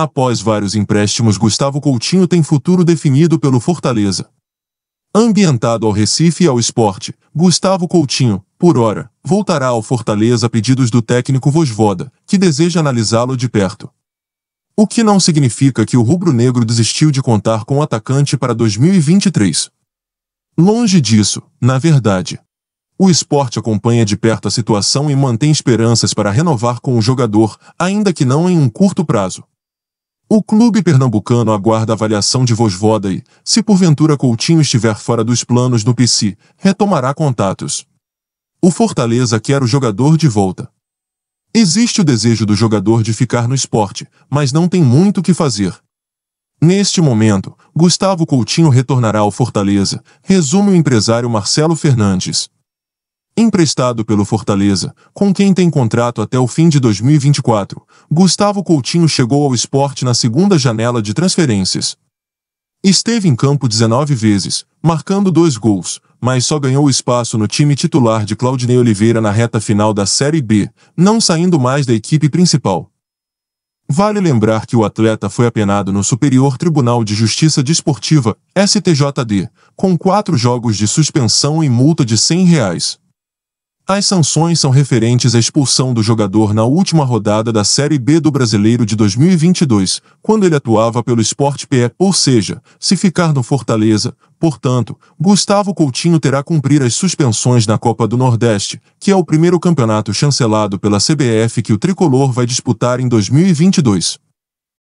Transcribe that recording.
Após vários empréstimos Gustavo Coutinho tem futuro definido pelo Fortaleza. Ambientado ao Recife e ao esporte, Gustavo Coutinho, por hora, voltará ao Fortaleza a pedidos do técnico Vosvoda, que deseja analisá-lo de perto. O que não significa que o rubro-negro desistiu de contar com o atacante para 2023. Longe disso, na verdade. O esporte acompanha de perto a situação e mantém esperanças para renovar com o jogador, ainda que não em um curto prazo. O clube pernambucano aguarda avaliação de Vosvoda e, se porventura Coutinho estiver fora dos planos do PC, retomará contatos. O Fortaleza quer o jogador de volta. Existe o desejo do jogador de ficar no esporte, mas não tem muito o que fazer. Neste momento, Gustavo Coutinho retornará ao Fortaleza, resume o empresário Marcelo Fernandes. Emprestado pelo Fortaleza, com quem tem contrato até o fim de 2024, Gustavo Coutinho chegou ao esporte na segunda janela de transferências. Esteve em campo 19 vezes, marcando dois gols, mas só ganhou espaço no time titular de Claudinei Oliveira na reta final da Série B, não saindo mais da equipe principal. Vale lembrar que o atleta foi apenado no Superior Tribunal de Justiça Desportiva, STJD, com quatro jogos de suspensão e multa de R$ 100. Reais. As sanções são referentes à expulsão do jogador na última rodada da Série B do Brasileiro de 2022, quando ele atuava pelo Sport PE, ou seja, se ficar no Fortaleza. Portanto, Gustavo Coutinho terá cumprir as suspensões na Copa do Nordeste, que é o primeiro campeonato chancelado pela CBF que o tricolor vai disputar em 2022.